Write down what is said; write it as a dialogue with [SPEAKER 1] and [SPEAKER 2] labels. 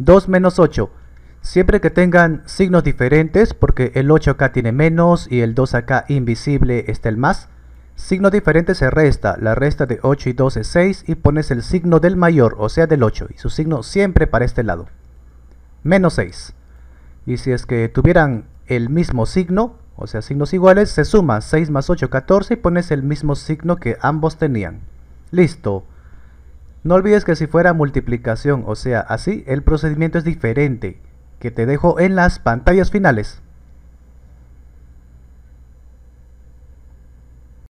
[SPEAKER 1] 2 menos 8. Siempre que tengan signos diferentes, porque el 8 acá tiene menos y el 2 acá invisible está el más, signo diferente se resta, la resta de 8 y 2 es 6 y pones el signo del mayor, o sea del 8, y su signo siempre para este lado. Menos 6. Y si es que tuvieran el mismo signo, o sea signos iguales, se suma 6 más 8, 14 y pones el mismo signo que ambos tenían. Listo. No olvides que si fuera multiplicación, o sea, así, el procedimiento es diferente, que te dejo en las pantallas finales.